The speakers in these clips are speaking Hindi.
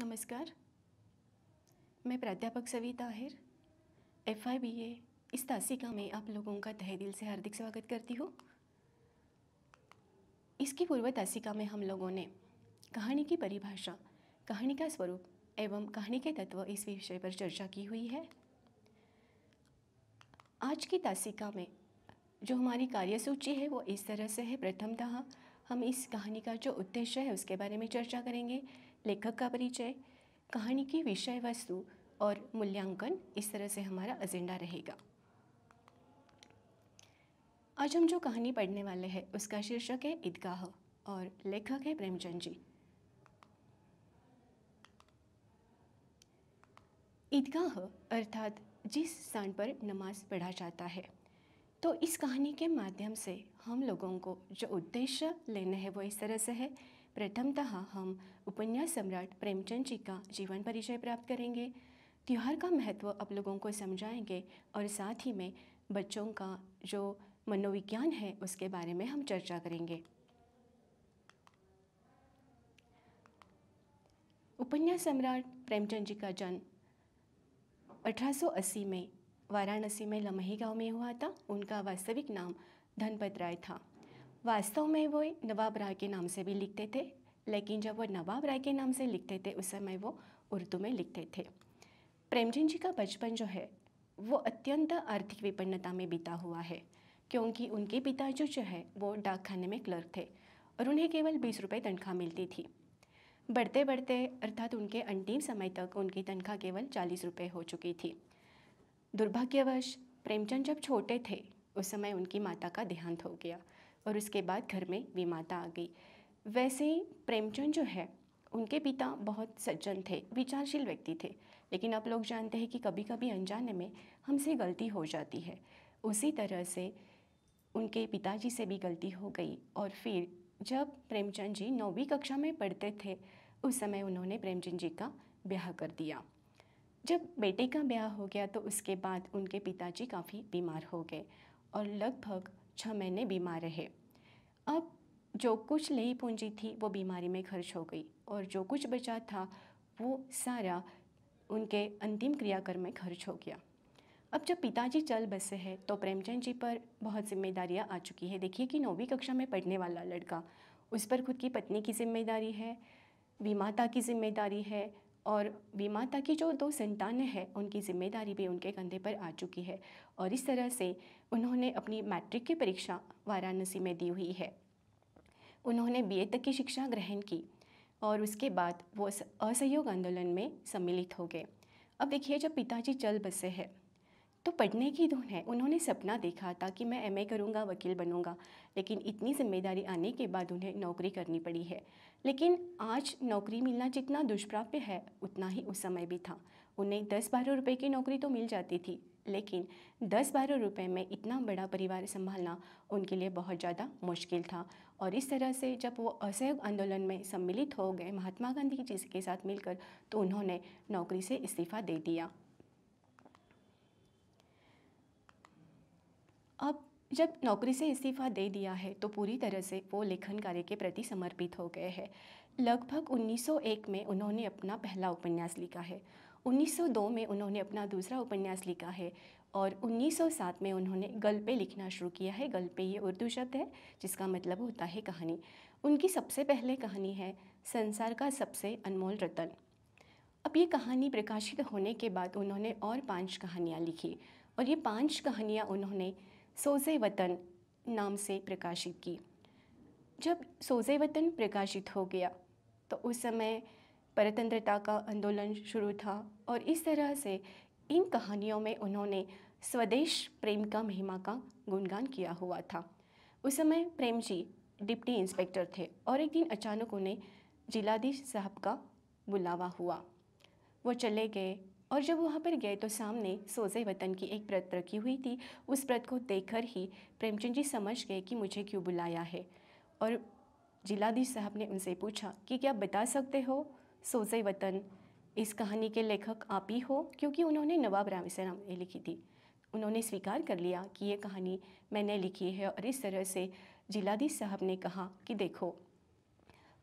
नमस्कार मैं प्राध्यापक Savita Ahir F I B A इस तासिका में आप लोगों का तहे दिल से हार्दिक स्वागत करती हूँ इसकी पूर्व तासिका में हम लोगों ने कहानी की परिभाषा कहानी का स्वरूप एवं कहानी के तत्व इस विषय पर चर्चा की हुई है आज की तासिका में जो हमारी कार्यसूची है वो इस तरह से है प्रथमतः हम इस कहानी का जो उद्देश्य है उसके बारे में चर्चा करेंगे लेखक का परिचय कहानी की विषय वस्तु और मूल्यांकन इस तरह से हमारा एजेंडा रहेगा आज हम जो कहानी पढ़ने वाले हैं उसका शीर्षक है ईदगाह और लेखक है प्रेमचंद जी ईदगाह अर्थात जिस स्थान पर नमाज पढ़ा जाता है तो इस कहानी के माध्यम से हम लोगों को जो उद्देश्य लेने हैं वो इस तरह से है प्रथमतः हम उपन्यास सम्राट प्रेमचंद जी का जीवन परिचय प्राप्त करेंगे त्यौहार का महत्व आप लोगों को समझाएंगे और साथ ही में बच्चों का जो मनोविज्ञान है उसके बारे में हम चर्चा करेंगे उपन्यास सम्राट प्रेमचंद जी का जन्म 1880 में वाराणसी में लमही गांव में हुआ था उनका वास्तविक नाम धनपत राय था वास्तव में वो नवाब राय के नाम से भी लिखते थे लेकिन जब वो नवाब राय के नाम से लिखते थे उस समय वो उर्दू में लिखते थे प्रेमचंद जी का बचपन जो है वो अत्यंत आर्थिक विपन्नता में बीता हुआ है क्योंकि उनके पिता जो जो है वो डाकखाने में क्लर्क थे और उन्हें केवल बीस रुपये तनख्वाह मिलती थी बढ़ते बढ़ते अर्थात उनके अंतिम समय तक उनकी तनख्वाह केवल चालीस रुपये हो चुकी थी दुर्भाग्यवश प्रेमचंद जब छोटे थे उस समय उनकी माता का देहांत हो गया और उसके बाद घर में वे माता आ गई वैसे ही प्रेमचंद जो है उनके पिता बहुत सज्जन थे विचारशील व्यक्ति थे लेकिन आप लोग जानते हैं कि कभी कभी अनजाने में हमसे गलती हो जाती है उसी तरह से उनके पिताजी से भी गलती हो गई और फिर जब प्रेमचंद जी नौवीं कक्षा में पढ़ते थे उस समय उन्होंने प्रेमचंद जी का ब्याह कर दिया जब बेटे का ब्याह हो गया तो उसके बाद उनके पिताजी काफ़ी बीमार हो गए और लगभग छः महीने बीमार रहे अब जो कुछ नई पूंजी थी वो बीमारी में खर्च हो गई और जो कुछ बचा था वो सारा उनके अंतिम क्रियाकर्म में खर्च हो गया अब जब पिताजी चल बसे हैं तो प्रेमचंद जी पर बहुत जिम्मेदारियां आ चुकी है देखिए कि नौवीं कक्षा में पढ़ने वाला लड़का उस पर खुद की पत्नी की जिम्मेदारी है विमाता की जिम्मेदारी है और माता की जो दो संतानें हैं उनकी जिम्मेदारी भी उनके कंधे पर आ चुकी है और इस तरह से उन्होंने अपनी मैट्रिक की परीक्षा वाराणसी में दी हुई है उन्होंने बी तक की शिक्षा ग्रहण की और उसके बाद वो असहयोग आंदोलन में सम्मिलित हो गए अब देखिए जब पिताजी चल बसे हैं तो पढ़ने की धुन है उन्होंने सपना देखा था कि मैं एमए करूँगा वकील बनूँगा लेकिन इतनी जिम्मेदारी आने के बाद उन्हें नौकरी करनी पड़ी है लेकिन आज नौकरी मिलना जितना दुष्प्राप्य है उतना ही उस समय भी था उन्हें दस बारह रुपये की नौकरी तो मिल जाती थी लेकिन दस बारह रुपये में इतना बड़ा परिवार संभालना उनके लिए बहुत ज़्यादा मुश्किल था और इस तरह से जब वो असहयोग आंदोलन में सम्मिलित हो गए महात्मा गांधी जी के साथ मिलकर तो उन्होंने नौकरी से इस्तीफ़ा दे दिया अब जब नौकरी से इस्तीफ़ा दे दिया है तो पूरी तरह से वो लेखन कार्य के प्रति समर्पित हो गए हैं लगभग 1901 में उन्होंने अपना पहला उपन्यास लिखा है 1902 में उन्होंने अपना दूसरा उपन्यास लिखा है और 1907 में उन्होंने गल्पे लिखना शुरू किया है गल्पे ये उर्दू शब्द है जिसका मतलब होता है कहानी उनकी सबसे पहले कहानी है संसार का सबसे अनमोल रतन अब ये कहानी प्रकाशित होने के बाद उन्होंने और पांच कहानियाँ लिखी और ये पांच कहानियाँ उन्होंने सोजे वतन नाम से प्रकाशित की जब सोजे वतन प्रकाशित हो गया तो उस समय परतंत्रता का आंदोलन शुरू था और इस तरह से इन कहानियों में उन्होंने स्वदेश प्रेम का महिमा का गुणगान किया हुआ था उस समय प्रेम जी डिप्टी इंस्पेक्टर थे और एक दिन अचानक उन्हें जिलाधीश साहब का बुलावा हुआ वो चले गए और जब वहाँ पर गए तो सामने सोजे वतन की एक प्रत रखी हुई थी उस प्रत को देखकर ही प्रेमचंद जी समझ गए कि मुझे क्यों बुलाया है और जिलाधीश साहब ने उनसे पूछा कि क्या बता सकते हो सोजे वतन इस कहानी के लेखक आप ही हो क्योंकि उन्होंने नवाब राम से राम ने लिखी थी उन्होंने स्वीकार कर लिया कि ये कहानी मैंने लिखी है और इस तरह से जिलाधीश साहब ने कहा कि देखो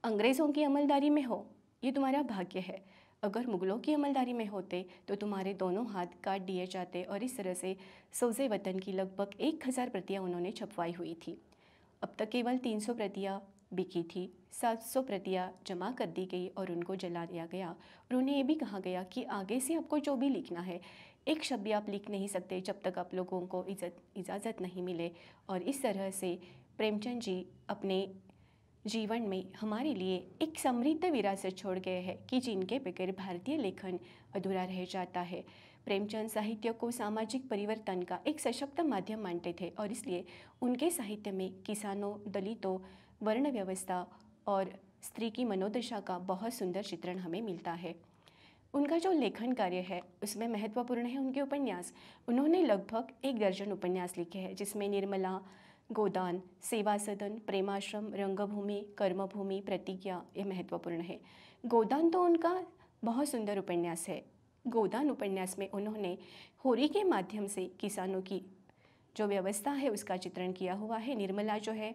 अंग्रेज़ों की अमलदारी में हो ये तुम्हारा भाग्य है अगर मुग़लों की अमलदारी में होते तो तुम्हारे दोनों हाथ काट दिए जाते और इस तरह से सोजे वतन की लगभग एक हज़ार प्रतियाँ उन्होंने छपवाई हुई थी अब तक केवल तीन सौ प्रतियाँ बिकी थी सात सौ प्रतियाँ जमा कर दी गई और उनको जला दिया गया और उन्हें ये भी कहा गया कि आगे से आपको जो भी लिखना है एक शब्द भी आप लिख नहीं सकते जब तक आप लोगों को इज़्ज़त इजाज़त नहीं मिले और इस तरह से प्रेमचंद जी अपने जीवन में हमारे लिए एक समृद्ध विरासत छोड़ गए हैं कि जिनके बगैर भारतीय लेखन अधूरा रह जाता है प्रेमचंद साहित्य को सामाजिक परिवर्तन का एक सशक्त माध्यम मानते थे और इसलिए उनके साहित्य में किसानों दलितों वर्ण व्यवस्था और स्त्री की मनोदशा का बहुत सुंदर चित्रण हमें मिलता है उनका जो लेखन कार्य है उसमें महत्वपूर्ण है उनके उपन्यास उन्होंने लगभग एक दर्जन उपन्यास लिखे हैं जिसमें निर्मला गोदान सेवा सदन प्रेमाश्रम रंगभूमि कर्मभूमि प्रतिज्ञा ये महत्वपूर्ण है गोदान तो उनका बहुत सुंदर उपन्यास है गोदान उपन्यास में उन्होंने होरी के माध्यम से किसानों की जो व्यवस्था है उसका चित्रण किया हुआ है निर्मला जो है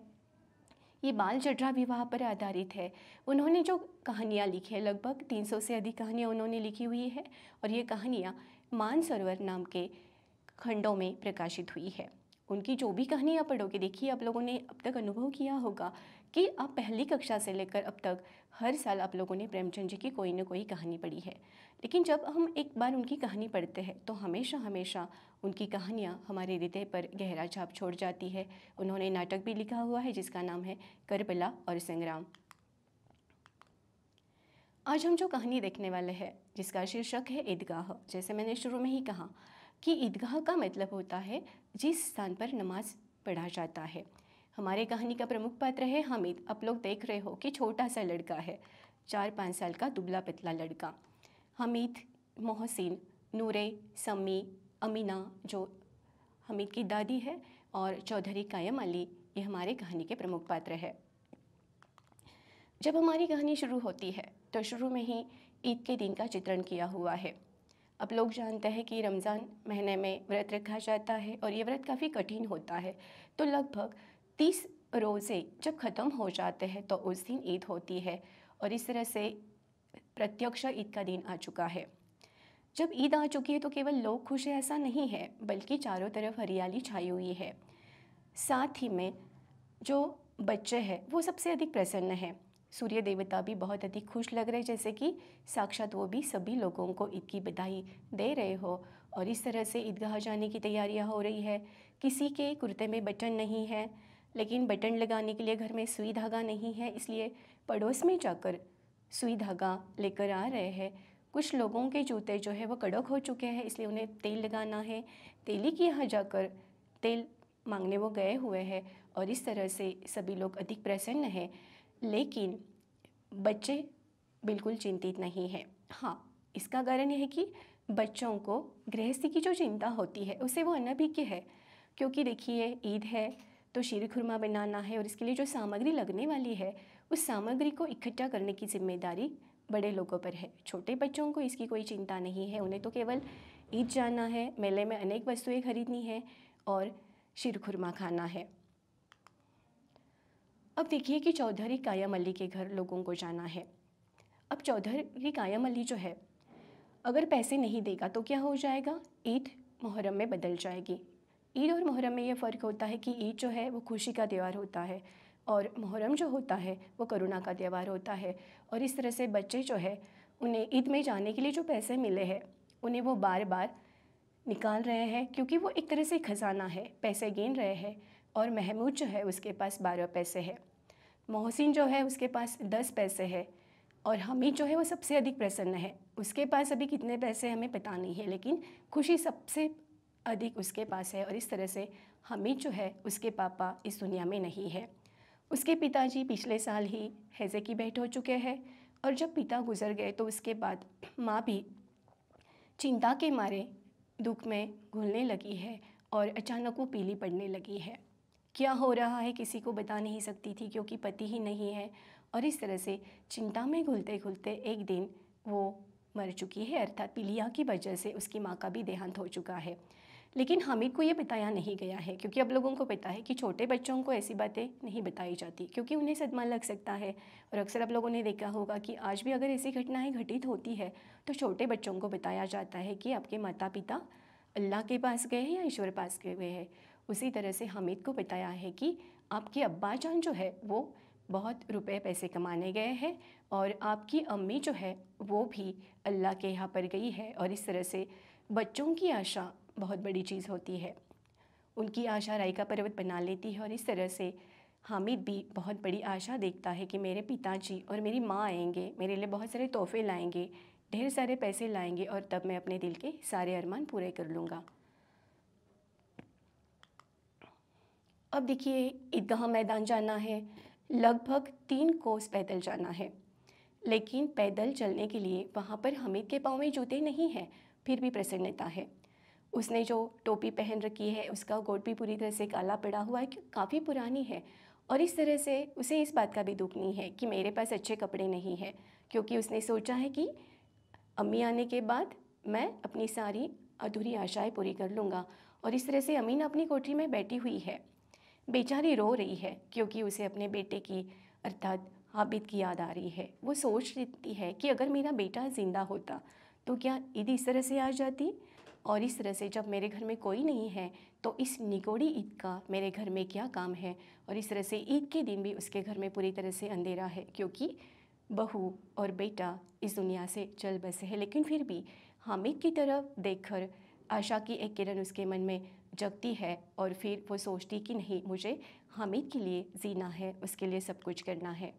ये बाल भी विवाह पर आधारित है उन्होंने जो कहानियाँ लिखी है लगभग 300 से अधिक कहानियाँ उन्होंने लिखी हुई है और ये कहानियाँ मानसरोवर नाम के खंडों में प्रकाशित हुई है उनकी जो भी कहानियाँ पढ़ोगे देखिए आप लोगों ने अब तक अनुभव किया होगा कि आप पहली कक्षा से लेकर अब तक हर साल आप लोगों ने प्रेमचंद जी की कोई ना कोई कहानी पढ़ी है लेकिन जब हम एक बार उनकी कहानी पढ़ते हैं तो हमेशा हमेशा उनकी कहानियाँ हमारे हृदय पर गहरा छाप छोड़ जाती है उन्होंने नाटक भी लिखा हुआ है जिसका नाम है करबला और संग्राम आज हम जो कहानी देखने वाले हैं जिसका शीर्षक है ईदगाह जैसे मैंने शुरू में ही कहा कि ईदगाह का मतलब होता है जिस स्थान पर नमाज पढ़ा जाता है हमारे कहानी का प्रमुख पात्र है हामिद आप लोग देख रहे हो कि छोटा सा लड़का है चार पाँच साल का दुबला पतला लड़का हमीद मोहसिन नूरे समी अमीना जो हमीद की दादी है और चौधरी कायम अली ये हमारे कहानी के प्रमुख पात्र है जब हमारी कहानी शुरू होती है तो शुरू में ही ईद के दिन का चित्रण किया हुआ है आप लोग जानते हैं कि रमज़ान महीने में व्रत रखा जाता है और ये व्रत काफ़ी कठिन होता है तो लगभग तीस रोज़े जब ख़त्म हो जाते हैं तो उस दिन ईद होती है और इस तरह से प्रत्यक्ष ईद का दिन आ चुका है जब ईद आ चुकी है तो केवल लोग खुश है ऐसा नहीं है बल्कि चारों तरफ हरियाली छाई हुई है साथ ही में जो बच्चे हैं वो सबसे अधिक प्रसन्न हैं सूर्य देवता भी बहुत अधिक खुश लग रहे जैसे कि साक्षात वो भी सभी लोगों को ईद की बधाई दे रहे हो और इस तरह से ईदगाह जाने की तैयारियाँ हो रही है किसी के कुर्ते में बटन नहीं है लेकिन बटन लगाने के लिए घर में सुई धागा नहीं है इसलिए पड़ोस में जाकर सुई धागा लेकर आ रहे हैं कुछ लोगों के जूते जो है वो कड़क हो चुके हैं इसलिए उन्हें तेल लगाना है तेली के यहाँ जाकर तेल मांगने वो गए हुए हैं और इस तरह से सभी लोग अधिक प्रसन्न हैं लेकिन बच्चे बिल्कुल चिंतित नहीं है हाँ इसका कारण यह है कि बच्चों को गृहस्थी की जो चिंता होती है उसे वो अनभिज्ञ है क्योंकि देखिए ईद है तो शीर खुरमा बनाना है और इसके लिए जो सामग्री लगने वाली है उस सामग्री को इकट्ठा करने की जिम्मेदारी बड़े लोगों पर है छोटे बच्चों को इसकी कोई चिंता नहीं है उन्हें तो केवल ईद जाना है मेले में अनेक वस्तुएं खरीदनी है और शीर खुरमा खाना है अब देखिए कि चौधरी कायम अली के घर लोगों को जाना है अब चौधरी कायम अली जो है अगर पैसे नहीं देगा तो क्या हो जाएगा ईद मुहर्रम में बदल जाएगी ईद और मुहर्रम में ये फ़र्क होता है कि ईद जो है वो खुशी का त्यौहार होता है और मुहर्रम जो होता है वो करुणा का त्यौहार होता है और इस तरह से बच्चे जो है उन्हें ईद में जाने के लिए जो पैसे मिले हैं उन्हें वो बार बार निकाल रहे हैं क्योंकि वो एक तरह से खजाना है पैसे गिन रहे हैं और महमूद जो है उसके पास बारह पैसे है मोहसिन जो है उसके पास दस पैसे है और हमीद जो है वो सबसे अधिक प्रसन्न है उसके पास अभी कितने पैसे हमें पता नहीं है लेकिन खुशी सबसे अधिक उसके पास है और इस तरह से हमीद जो है उसके पापा इस दुनिया में नहीं है उसके पिताजी पिछले साल ही हैज़े की भेंट हो चुके हैं और जब पिता गुजर गए तो उसके बाद माँ भी चिंता के मारे दुख में घुलने लगी है और अचानक वो पीली पड़ने लगी है क्या हो रहा है किसी को बता नहीं सकती थी क्योंकि पति ही नहीं है और इस तरह से चिंता में घुलते घुलते एक दिन वो मर चुकी है अर्थात पीलिया की वजह से उसकी माँ का भी देहांत हो चुका है लेकिन हामिद को ये बताया नहीं गया है क्योंकि अब लोगों को पता है कि छोटे बच्चों को ऐसी बातें नहीं बताई जाती क्योंकि उन्हें सदमा लग सकता है और अक्सर आप लोगों ने देखा होगा कि आज भी अगर ऐसी घटनाएं घटित होती है तो छोटे बच्चों को बताया जाता है कि आपके माता पिता अल्लाह के पास गए हैं या ईश्वर पास गए हैं उसी तरह से हामिद को बताया है कि आपके अब्बा जान जो है वो बहुत रुपए पैसे कमाने गए हैं और आपकी अम्मी जो है वो भी अल्लाह के यहाँ पर गई है और इस तरह से बच्चों की आशा बहुत बड़ी चीज़ होती है उनकी आशा राय का पर्वत बना लेती है और इस तरह से हामिद भी बहुत बड़ी आशा देखता है कि मेरे पिताजी और मेरी माँ आएंगे मेरे लिए बहुत सारे तोहफे लाएंगे ढेर सारे पैसे लाएंगे और तब मैं अपने दिल के सारे अरमान पूरे कर लूँगा अब देखिए ईदगाह मैदान जाना है लगभग तीन कोस पैदल जाना है लेकिन पैदल चलने के लिए वहाँ पर हमीद के पाँव में जूते नहीं हैं फिर भी प्रसन्नता है उसने जो टोपी पहन रखी है उसका गोट भी पूरी तरह से काला पड़ा हुआ है काफ़ी पुरानी है और इस तरह से उसे इस बात का भी दुख नहीं है कि मेरे पास अच्छे कपड़े नहीं हैं क्योंकि उसने सोचा है कि अम्मी आने के बाद मैं अपनी सारी अधूरी आशाएं पूरी कर लूँगा और इस तरह से अमीना अपनी कोठरी में बैठी हुई है बेचारी रो रही है क्योंकि उसे अपने बेटे की अर्थात हाबिद की याद आ रही है वो सोच लेती है कि अगर मेरा बेटा ज़िंदा होता तो क्या ईद इस तरह से आ जाती और इस तरह से जब मेरे घर में कोई नहीं है तो इस निकोड़ी ईद का मेरे घर में क्या काम है और इस तरह से ईद के दिन भी उसके घर में पूरी तरह से अंधेरा है क्योंकि बहू और बेटा इस दुनिया से चल बसे हैं लेकिन फिर भी हामिद की तरफ देखकर आशा की एक किरण उसके मन में जगती है और फिर वो सोचती कि नहीं मुझे हामिद के लिए जीना है उसके लिए सब कुछ करना है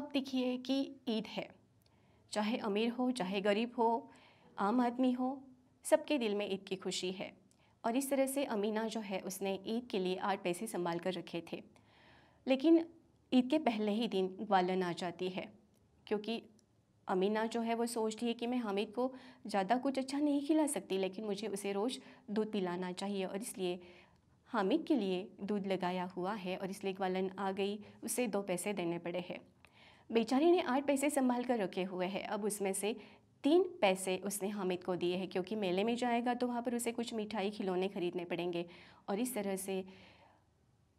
अब देखिए कि ईद है चाहे अमीर हो चाहे गरीब हो आम आदमी हो सबके दिल में ईद की खुशी है और इस तरह से अमीना जो है उसने ईद के लिए आठ पैसे संभाल कर रखे थे लेकिन ईद के पहले ही दिन ग्वालन आ जाती है क्योंकि अमीना जो है वो सोचती है कि मैं हामिद को ज़्यादा कुछ अच्छा नहीं खिला सकती लेकिन मुझे उसे रोज़ दूध पिलाना चाहिए और इसलिए हामिद के लिए दूध लगाया हुआ है और इसलिए वालन आ गई उसे दो पैसे देने पड़े हैं बेचारी ने आठ पैसे संभाल कर रखे हुए हैं अब उसमें से तीन पैसे उसने हामिद को दिए हैं क्योंकि मेले में जाएगा तो वहाँ पर उसे कुछ मिठाई खिलौने खरीदने पड़ेंगे और इस तरह से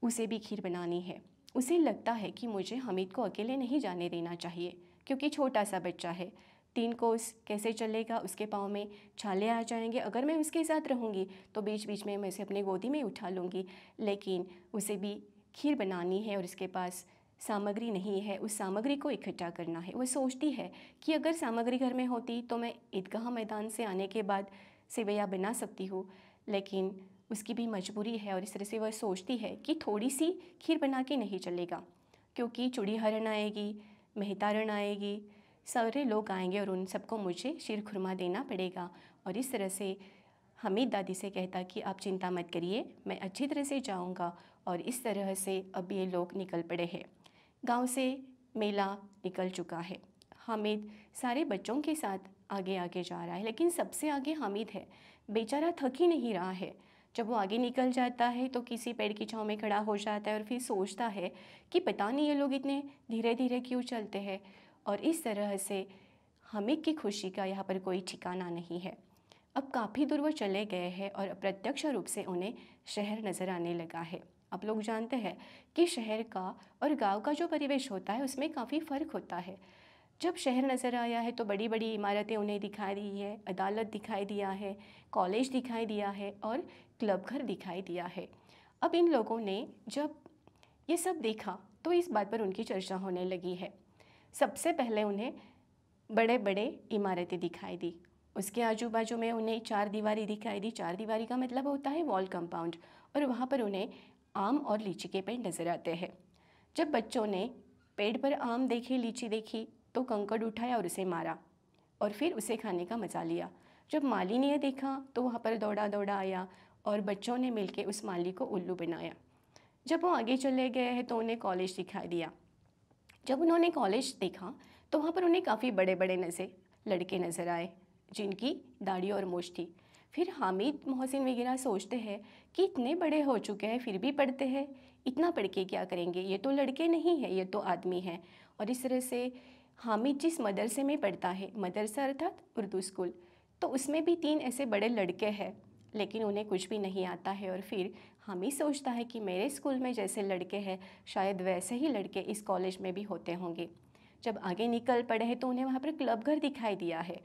उसे भी खीर बनानी है उसे लगता है कि मुझे हामिद को अकेले नहीं जाने देना चाहिए क्योंकि छोटा सा बच्चा है तीन कोस कैसे चलेगा उसके पाँव में छाले आ जाएंगे अगर मैं उसके साथ रहूँगी तो बीच बीच में मैं उसे अपने गोदी में उठा लूँगी लेकिन उसे भी खीर बनानी है और उसके पास सामग्री नहीं है उस सामग्री को इकट्ठा करना है वो सोचती है कि अगर सामग्री घर में होती तो मैं ईदगाह मैदान से आने के बाद सेवैया बना सकती हूँ लेकिन उसकी भी मजबूरी है और इस तरह से वह सोचती है कि थोड़ी सी खीर बना के नहीं चलेगा क्योंकि चूड़ी हरण आएगी मेहतारण आएगी सारे लोग आएंगे और उन सबको मुझे शीर खुरमा देना पड़ेगा और इस तरह से हमीद दादी से कहता कि आप चिंता मत करिए मैं अच्छी तरह से जाऊंगा और इस तरह से अब ये लोग निकल पड़े हैं गांव से मेला निकल चुका है हामिद सारे बच्चों के साथ आगे आगे जा रहा है लेकिन सबसे आगे हामिद है बेचारा थक ही नहीं रहा है जब वो आगे निकल जाता है तो किसी पेड़ की छाँव में खड़ा हो जाता है और फिर सोचता है कि पता नहीं ये लोग इतने धीरे धीरे क्यों चलते हैं और इस तरह से हमें की खुशी का यहाँ पर कोई ठिकाना नहीं है अब काफ़ी दूर वो चले गए हैं और अप्रत्यक्ष रूप से उन्हें शहर नज़र आने लगा है आप लोग जानते हैं कि शहर का और गांव का जो परिवेश होता है उसमें काफ़ी फ़र्क होता है जब शहर नज़र आया है तो बड़ी बड़ी इमारतें उन्हें दिखाई दी है अदालत दिखाई दिया है कॉलेज दिखाई दिया है और क्लब घर दिखाई दिया है अब इन लोगों ने जब ये सब देखा तो इस बात पर उनकी चर्चा होने लगी है सबसे पहले उन्हें बड़े बड़े इमारतें दिखाई दी उसके आजू बाजू में उन्हें चार दीवारी दिखाई दी चार दीवारी का मतलब होता है वॉल कंपाउंड और वहाँ पर उन्हें आम और लीची के पेड़ नज़र आते हैं जब बच्चों ने पेड़ पर आम देखे लीची देखी तो कंकड़ उठाया और उसे मारा और फिर उसे खाने का मज़ा लिया जब माली ने यह देखा तो वहाँ पर दौड़ा दौड़ा आया और बच्चों ने मिलकर उस माली को उल्लू बनाया जब वो आगे चले गए तो उन्हें कॉलेज दिखा दिया जब उन्होंने कॉलेज देखा तो वहाँ पर उन्हें काफ़ी बड़े बड़े नज़र लड़के नज़र आए जिनकी दाढ़ी और मोश थी फिर हामिद मोहसिन वगैरह सोचते हैं कि इतने बड़े हो चुके हैं फिर भी पढ़ते हैं इतना पढ़ के क्या करेंगे ये तो लड़के नहीं हैं ये तो आदमी हैं और इस तरह से हामिद जिस मदरसे में पढ़ता है मदरसा अर्थात उर्दू स्कूल तो उसमें भी तीन ऐसे बड़े लड़के हैं लेकिन उन्हें कुछ भी नहीं आता है और फिर हम ही सोचता है कि मेरे स्कूल में जैसे लड़के हैं शायद वैसे ही लड़के इस कॉलेज में भी होते होंगे जब आगे निकल पड़े हैं तो उन्हें वहाँ पर क्लब घर दिखाई दिया है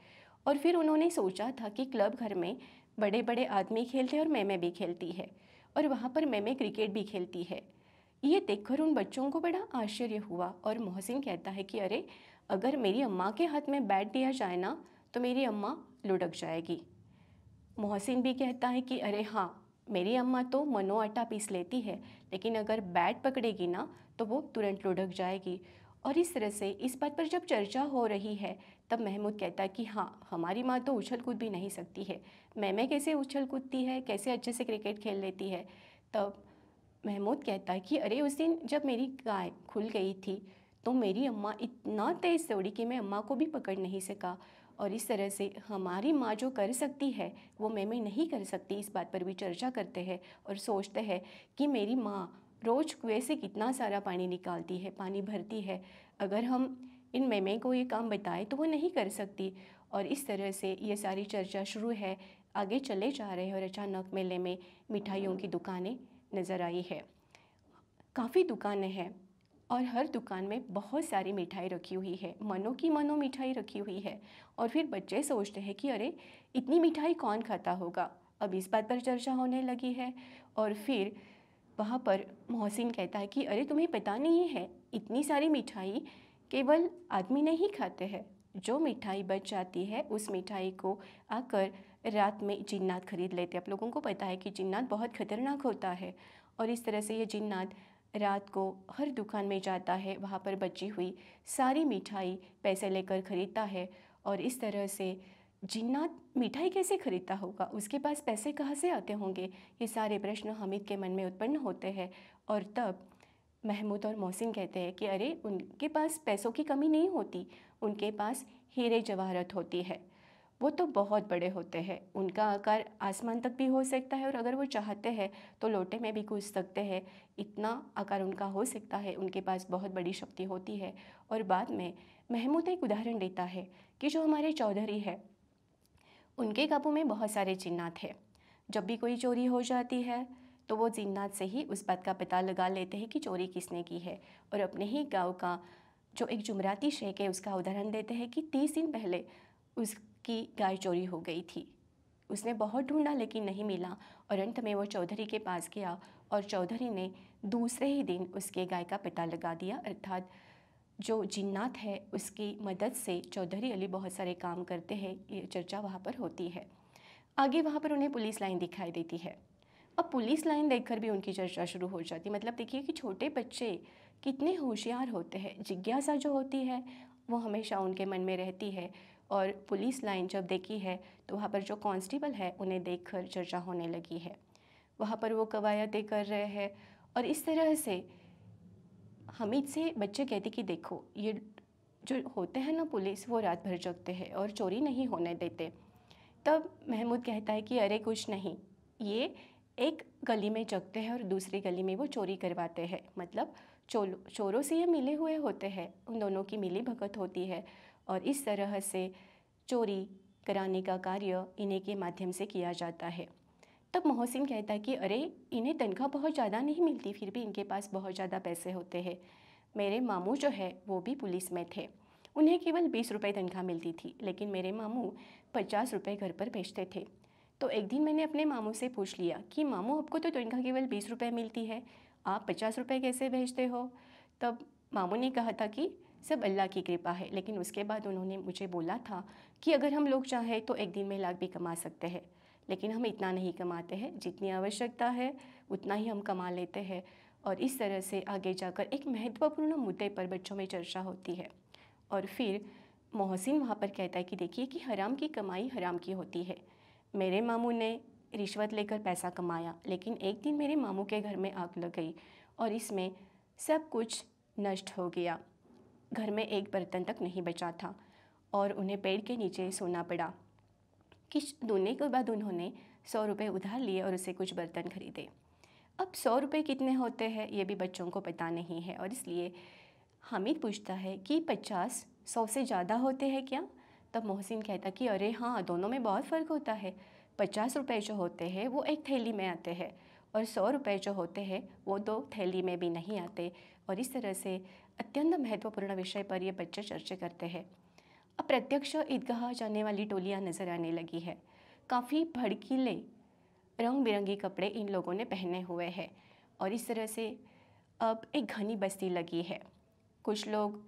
और फिर उन्होंने सोचा था कि क्लब घर में बड़े बड़े आदमी खेलते और मैं भी खेलती है और वहाँ पर मैं क्रिकेट भी खेलती है ये देखकर उन बच्चों को बड़ा आश्चर्य हुआ और मोहसिन कहता है कि अरे अगर मेरी अम्मा के हाथ में बैट दिया जाए ना तो मेरी अम्मा लुढ़क जाएगी मोहसिन भी कहता है कि अरे हाँ मेरी अम्मा तो मनो आटा पीस लेती है लेकिन अगर बैट पकड़ेगी ना तो वो तुरंत लुढ़क जाएगी और इस तरह से इस बात पर जब चर्चा हो रही है तब महमूद कहता है कि हाँ हमारी माँ तो उछल कूद भी नहीं सकती है मैं कैसे उछल कूदती है कैसे अच्छे से क्रिकेट खेल लेती है तब महमूद कहता है कि अरे उस दिन जब मेरी गाय खुल गई थी तो मेरी अम्मा इतना तेज़ दौड़ी कि मैं अम्मा को भी पकड़ नहीं सका और इस तरह से हमारी माँ जो कर सकती है वो मैं में नहीं कर सकती इस बात पर भी चर्चा करते हैं और सोचते हैं कि मेरी माँ रोज़ कुएँ से कितना सारा पानी निकालती है पानी भरती है अगर हम इन मैमें को ये काम बताएं तो वो नहीं कर सकती और इस तरह से ये सारी चर्चा शुरू है आगे चले जा रहे हैं और अचानक मेले में मिठाइयों की दुकानें नज़र आई है काफ़ी दुकानें हैं और हर दुकान में बहुत सारी मिठाई रखी हुई है मनो की मनो मिठाई रखी हुई है और फिर बच्चे सोचते हैं कि अरे इतनी मिठाई कौन खाता होगा अब इस बात पर चर्चा होने लगी है और फिर वहाँ पर मोहसिन कहता है कि अरे तुम्हें पता नहीं है इतनी सारी मिठाई केवल आदमी नहीं खाते हैं जो मिठाई बच जाती है उस मिठाई को आकर रात में जिन्नात खरीद लेते हैं आप लोगों को पता है कि जिन्नात बहुत खतरनाक होता है और इस तरह से ये जिन्नात रात को हर दुकान में जाता है वहाँ पर बची हुई सारी मिठाई पैसे लेकर ख़रीदता है और इस तरह से जिन्नात मिठाई कैसे खरीदता होगा उसके पास पैसे कहाँ से आते होंगे ये सारे प्रश्न हमीद के मन में उत्पन्न होते हैं और तब महमूद और मोहसिन कहते हैं कि अरे उनके पास पैसों की कमी नहीं होती उनके पास हीरे जवाहरत होती है वो तो बहुत बड़े होते हैं उनका आकार आसमान तक भी हो सकता है और अगर वो चाहते हैं तो लोटे में भी कूद सकते हैं इतना आकार उनका हो सकता है उनके पास बहुत बड़ी शक्ति होती है और बाद में महमूद एक उदाहरण देता है कि जो हमारे चौधरी है उनके काबू में बहुत सारे जिन्नात है जब भी कोई चोरी हो जाती है तो वो जिन्नात से ही उस बात का पता लगा लेते हैं कि चोरी किसने की है और अपने ही गांव का जो एक जुमराती शेख है उसका उदाहरण देते हैं कि तीस दिन पहले उस कि गाय चोरी हो गई थी उसने बहुत ढूंढा लेकिन नहीं मिला और अंत में वो चौधरी के पास गया और चौधरी ने दूसरे ही दिन उसके गाय का पता लगा दिया अर्थात जो जिन्नात है उसकी मदद से चौधरी अली बहुत सारे काम करते हैं ये चर्चा वहाँ पर होती है आगे वहाँ पर उन्हें पुलिस लाइन दिखाई देती है अब पुलिस लाइन देखकर भी उनकी चर्चा शुरू हो जाती मतलब देखिए कि छोटे बच्चे कितने होशियार होते हैं जिज्ञासा जो होती है वो हमेशा उनके मन में रहती है और पुलिस लाइन जब देखी है तो वहाँ पर जो कांस्टेबल है उन्हें देखकर चर्चा होने लगी है वहाँ पर वो कवायतें कर रहे हैं और इस तरह से हमीद से बच्चे कहते कि देखो ये जो होते हैं ना पुलिस वो रात भर जगते हैं और चोरी नहीं होने देते तब महमूद कहता है कि अरे कुछ नहीं ये एक गली में जगते हैं और दूसरी गली में वो चोरी करवाते हैं मतलब चोरों से ये मिले हुए होते हैं उन दोनों की मिली भगत होती है और इस तरह से चोरी कराने का कार्य इन्हें के माध्यम से किया जाता है तब मोहसिन कहता कि अरे इन्हें तनख्वाह बहुत ज़्यादा नहीं मिलती फिर भी इनके पास बहुत ज़्यादा पैसे होते हैं मेरे मामू जो है वो भी पुलिस में थे उन्हें केवल बीस रुपये तनख्वाह मिलती थी लेकिन मेरे मामू पचास रुपये घर पर भेजते थे तो एक दिन मैंने अपने मामू से पूछ लिया कि मामू आपको तो तनख्वाह केवल बीस रुपये मिलती है आप पचास रुपये कैसे भेजते हो तब मामू ने कहा था कि सब अल्लाह की कृपा है लेकिन उसके बाद उन्होंने मुझे बोला था कि अगर हम लोग चाहें तो एक दिन में लाख भी कमा सकते हैं लेकिन हम इतना नहीं कमाते हैं जितनी आवश्यकता है उतना ही हम कमा लेते हैं और इस तरह से आगे जाकर एक महत्वपूर्ण मुद्दे पर बच्चों में चर्चा होती है और फिर मोहसिन वहाँ पर कहता है कि देखिए कि हराम की कमाई हराम की होती है मेरे मामू ने रिश्वत लेकर पैसा कमाया लेकिन एक दिन मेरे मामू के घर में आग लग गई और इसमें सब कुछ नष्ट हो गया घर में एक बर्तन तक नहीं बचा था और उन्हें पेड़ के नीचे सोना पड़ा किस दोने के बाद उन्होंने सौ रुपये उधार लिए और उसे कुछ बर्तन खरीदे अब सौ रुपये कितने होते हैं ये भी बच्चों को पता नहीं है और इसलिए हामिद पूछता है कि पचास सौ से ज़्यादा होते हैं क्या तब मोहसिन कहता कि अरे हाँ दोनों में बहुत फ़र्क होता है पचास रुपये जो होते हैं वो एक थैली में आते हैं और सौ रुपये जो होते हैं वो दो थैली में भी नहीं आते और इस तरह से अत्यंत महत्वपूर्ण विषय पर ये बच्चे चर्चा करते हैं अब प्रत्यक्ष ईदगाह जाने वाली टोलियाँ नजर आने लगी है काफ़ी भड़कीले रंग बिरंगी कपड़े इन लोगों ने पहने हुए हैं और इस तरह से अब एक घनी बस्ती लगी है कुछ लोग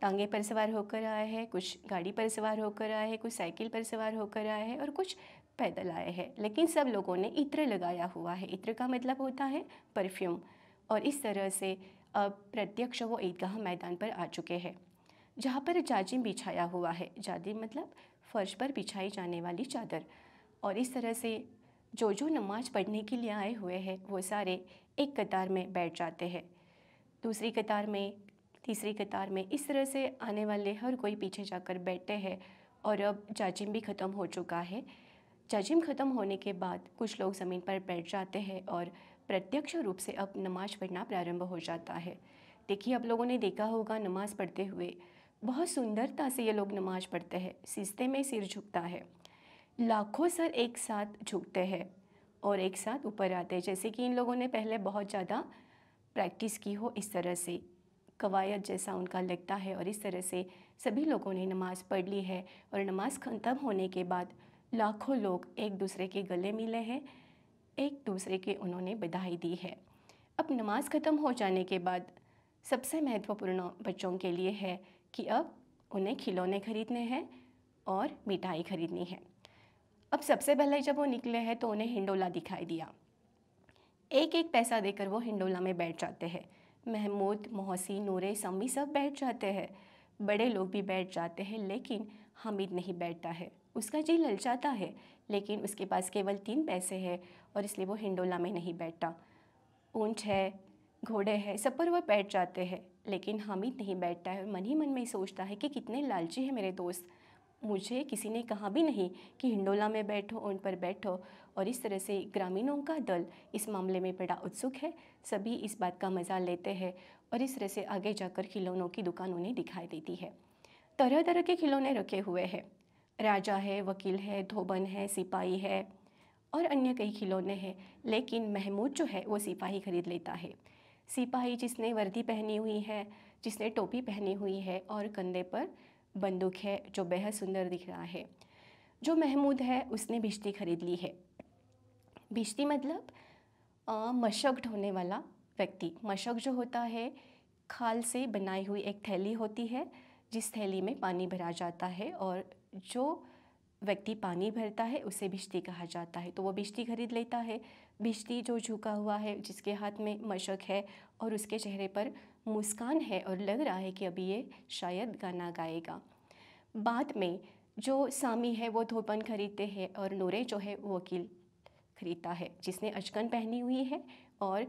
टांगे पर सवार होकर आए हैं कुछ गाड़ी पर सवार होकर आए हैं कुछ साइकिल पर सवार होकर आए हैं और कुछ पैदल आए हैं लेकिन सब लोगों ने इत्र लगाया हुआ है इत्र का मतलब होता है परफ्यूम और इस तरह से अब प्रत्यक्ष वो ईदगाह मैदान पर आ चुके हैं जहाँ पर जाजिम बिछाया हुआ है जाजिम मतलब फर्श पर बिछाई जाने वाली चादर और इस तरह से जो जो नमाज पढ़ने के लिए आए हुए हैं वो सारे एक कतार में बैठ जाते हैं दूसरी कतार में तीसरी कतार में इस तरह से आने वाले हर कोई पीछे जाकर बैठते हैं और अब जाजिम भी ख़त्म हो चुका है जाजिम ख़त्म होने के बाद कुछ लोग ज़मीन पर बैठ जाते हैं और प्रत्यक्ष रूप से अब नमाज पढ़ना प्रारंभ हो जाता है देखिए आप लोगों ने देखा होगा नमाज पढ़ते हुए बहुत सुंदरता से ये लोग नमाज पढ़ते हैं सिस्ते में सिर झुकता है लाखों सर एक साथ झुकते हैं और एक साथ ऊपर आते हैं जैसे कि इन लोगों ने पहले बहुत ज़्यादा प्रैक्टिस की हो इस तरह से कवायद जैसा उनका लगता है और इस तरह से सभी लोगों ने नमाज़ पढ़ ली है और नमाज ख़त्म होने के बाद लाखों लोग एक दूसरे के गले मिले हैं एक दूसरे के उन्होंने बधाई दी है अब नमाज ख़त्म हो जाने के बाद सबसे महत्वपूर्ण बच्चों के लिए है कि अब उन्हें खिलौने खरीदने हैं और मिठाई खरीदनी है अब सबसे पहले जब वो निकले हैं तो उन्हें हिंडोला दिखाई दिया एक एक पैसा देकर वो हिंडोला में बैठ जाते हैं महमूद मोहसिन नूरे सम्मी सब बैठ जाते हैं बड़े लोग भी बैठ जाते हैं लेकिन हमीद नहीं बैठता है उसका जी ललचाता है लेकिन उसके पास केवल तीन पैसे हैं और इसलिए वो हिंडोला में नहीं बैठता ऊंच है घोड़े हैं सब पर वह बैठ जाते हैं लेकिन हामिद नहीं बैठता है मन ही मन में सोचता है कि कितने लालची हैं मेरे दोस्त मुझे किसी ने कहा भी नहीं कि हिंडोला में बैठो उन पर बैठो और इस तरह से ग्रामीणों का दल इस मामले में बड़ा उत्सुक है सभी इस बात का मज़ा लेते हैं और इस तरह से आगे जाकर खिलौनों की दुकान उन्हें दिखाई देती है तरह तरह के खिलौने रखे हुए हैं राजा है वकील है धोबन है सिपाही है और अन्य कई खिलौने हैं लेकिन महमूद जो है वो सिपाही खरीद लेता है सिपाही जिसने वर्दी पहनी हुई है जिसने टोपी पहनी हुई है और कंधे पर बंदूक है जो बेहद सुंदर दिख रहा है जो महमूद है उसने भिश्ती खरीद ली है भिश्ती मतलब मशक ढोने वाला व्यक्ति मशक जो होता है खाल से बनाई हुई एक थैली होती है जिस थैली में पानी भरा जाता है और जो व्यक्ति पानी भरता है उसे बिश्ती कहा जाता है तो वो भिश्ती खरीद लेता है बिश्ती जो झुका हुआ है जिसके हाथ में मशक है और उसके चेहरे पर मुस्कान है और लग रहा है कि अभी ये शायद गाना गाएगा बाद में जो सामी है वो धोपन खरीदते हैं और नूरे जो है वो वकील खरीदता है जिसने अचकन पहनी हुई है और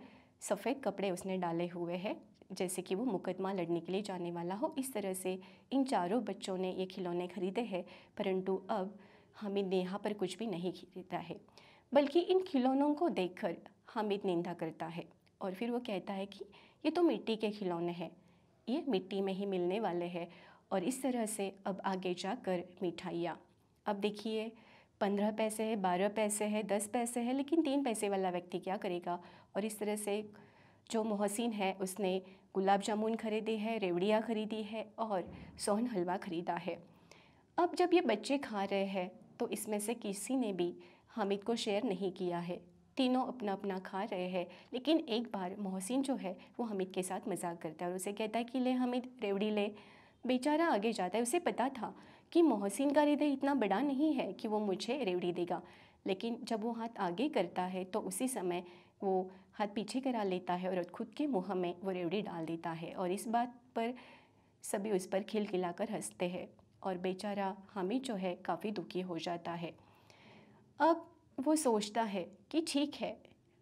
सफ़ेद कपड़े उसने डाले हुए हैं जैसे कि वो मुकदमा लड़ने के लिए जाने वाला हो इस तरह से इन चारों बच्चों ने ये खिलौने खरीदे हैं परंतु अब हामिद ने यहाँ पर कुछ भी नहीं खरीदा है बल्कि इन खिलौनों को देखकर हामिद निंदा करता है और फिर वो कहता है कि ये तो मिट्टी के खिलौने हैं ये मिट्टी में ही मिलने वाले हैं और इस तरह से अब आगे जाकर मिठाइयाँ अब देखिए पंद्रह पैसे है बारह पैसे है दस पैसे है लेकिन तीन पैसे वाला व्यक्ति क्या करेगा और इस तरह से जो मोहसिन है उसने गुलाब जामुन खरीदे हैं रेवड़ियाँ खरीदी है और सोहन हलवा ख़रीदा है अब जब ये बच्चे खा रहे हैं तो इसमें से किसी ने भी हामिद को शेयर नहीं किया है तीनों अपना अपना खा रहे हैं लेकिन एक बार मोहसिन जो है वो हमिद के साथ मजाक करता है और उसे कहता है कि ले हमिद रेवड़ी ले बेचारा आगे जाता है उसे पता था कि मोहसिन का हृदय इतना बड़ा नहीं है कि वो मुझे रेवड़ी देगा लेकिन जब वो हाथ आगे करता है तो उसी समय वो हाथ पीछे करा लेता है और खुद के मुँह में वो रेवड़ी डाल देता है और इस बात पर सभी उस पर खिल खिलाकर हंसते हैं और बेचारा हामिद जो है काफ़ी दुखी हो जाता है अब वो सोचता है कि ठीक है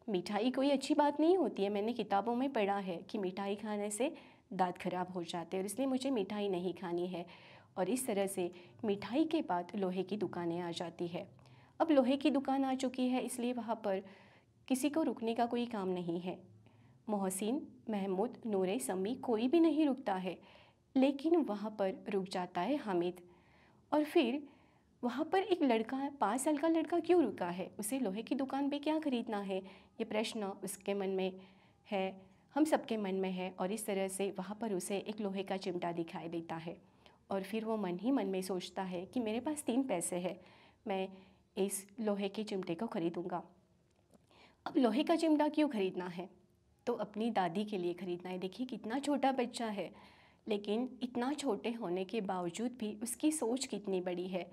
मिठाई कोई अच्छी बात नहीं होती है मैंने किताबों में पढ़ा है कि मिठाई खाने से दांत खराब हो जाते हैं और इसलिए मुझे मिठाई नहीं खानी है और इस तरह से मिठाई के बाद लोहे की दुकानें आ जाती है अब लोहे की दुकान आ चुकी है इसलिए वहाँ पर किसी को रुकने का कोई काम नहीं है मोहसिन महमूद नूर सम्मी कोई भी नहीं रुकता है लेकिन वहाँ पर रुक जाता है हामिद और फिर वहाँ पर एक लड़का पाँच साल का लड़का क्यों रुका है उसे लोहे की दुकान पे क्या ख़रीदना है ये प्रश्न उसके मन में है हम सबके मन में है और इस तरह से वहाँ पर उसे एक लोहे का चिमटा दिखाई देता है और फिर वो मन ही मन में सोचता है कि मेरे पास तीन पैसे हैं मैं इस लोहे के चिमटे को ख़रीदूँगा अब लोहे का चिमटा क्यों खरीदना है तो अपनी दादी के लिए खरीदना है देखिए कितना छोटा बच्चा है लेकिन इतना छोटे होने के बावजूद भी उसकी सोच कितनी बड़ी है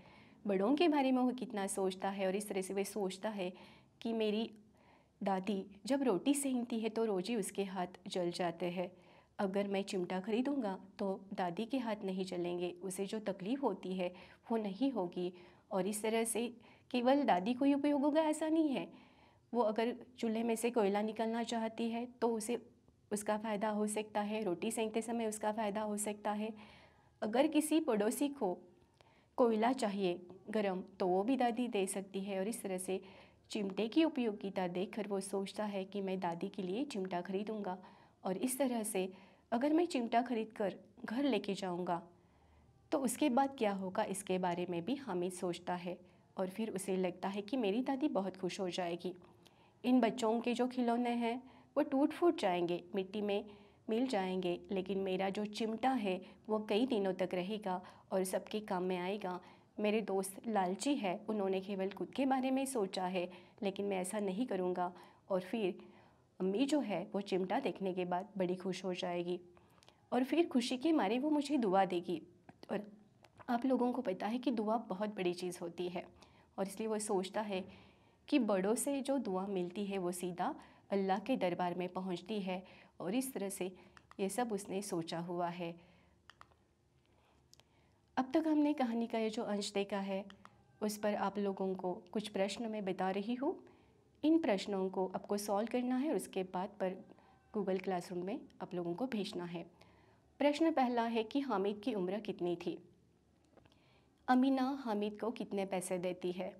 बड़ों के बारे में वो कितना सोचता है और इस तरह से वह सोचता है कि मेरी दादी जब रोटी सेंकती है तो रोजी उसके हाथ जल जाते हैं अगर मैं चिमटा खरीदूंगा तो दादी के हाथ नहीं जलेंगे उसे जो तकलीफ़ होती है वो नहीं होगी और इस तरह से केवल दादी को ही उपयोग होगा ऐसा नहीं है वो अगर चूल्हे में से कोयला निकलना चाहती है तो उसे उसका फ़ायदा हो सकता है रोटी सेंकते समय उसका फ़ायदा हो सकता है अगर किसी पड़ोसी को कोयला चाहिए गरम तो वो भी दादी दे सकती है और इस तरह से चिमटे की उपयोगिता देखकर वो सोचता है कि मैं दादी के लिए चिमटा खरीदूँगा और इस तरह से अगर मैं चिमटा खरीद कर घर लेके जाऊँगा तो उसके बाद क्या होगा इसके बारे में भी हामिद सोचता है और फिर उसे लगता है कि मेरी दादी बहुत खुश हो जाएगी इन बच्चों के जो खिलौने हैं वो टूट फूट जाएंगे मिट्टी में मिल जाएंगे लेकिन मेरा जो चिमटा है वो कई दिनों तक रहेगा और सबके काम में आएगा मेरे दोस्त लालची है उन्होंने केवल खुद के बारे में सोचा है लेकिन मैं ऐसा नहीं करूँगा और फिर अम्मी जो है वो चिमटा देखने के बाद बड़ी खुश हो जाएगी और फिर खुशी के मारे वो मुझे दुआ देगी और आप लोगों को पता है कि दुआ बहुत बड़ी चीज़ होती है और इसलिए वो सोचता है कि बड़ों से जो दुआ मिलती है वो सीधा अल्लाह के दरबार में पहुंचती है और इस तरह से ये सब उसने सोचा हुआ है अब तक हमने कहानी का ये जो अंश देखा है उस पर आप लोगों को कुछ प्रश्न मैं बता रही हूँ इन प्रश्नों को आपको सॉल्व करना है और उसके बाद पर गूगल क्लासरूम में आप लोगों को भेजना है प्रश्न पहला है कि हामिद की उम्र कितनी थी अमीना हामिद को कितने पैसे देती है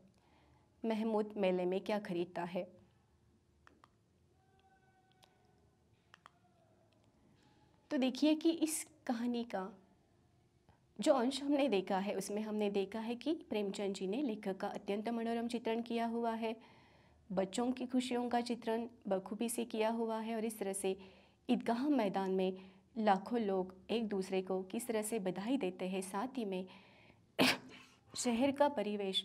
महमूद मेले में क्या खरीदता है तो देखिए कि इस कहानी का जो अंश हमने देखा है उसमें हमने देखा है कि प्रेमचंद जी ने लेखक का अत्यंत मनोरम चित्रण किया हुआ है बच्चों की खुशियों का चित्रण बखूबी से किया हुआ है और इस तरह से ईदगाह मैदान में लाखों लोग एक दूसरे को किस तरह से बधाई देते हैं साथ ही में शहर का परिवेश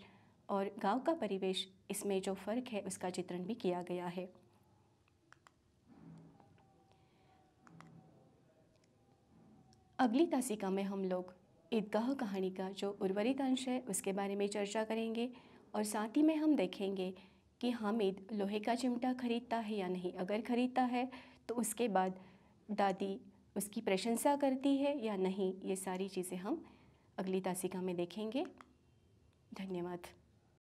और गांव का परिवेश इसमें जो फ़र्क है उसका चित्रण भी किया गया है अगली तासिका में हम लोग ईदगाह कहानी का जो उर्वरित अंश है उसके बारे में चर्चा करेंगे और साथ ही में हम देखेंगे कि हामिद लोहे का चिमटा खरीदता है या नहीं अगर खरीदता है तो उसके बाद दादी उसकी प्रशंसा करती है या नहीं ये सारी चीज़ें हम अगली तासिका में देखेंगे धन्यवाद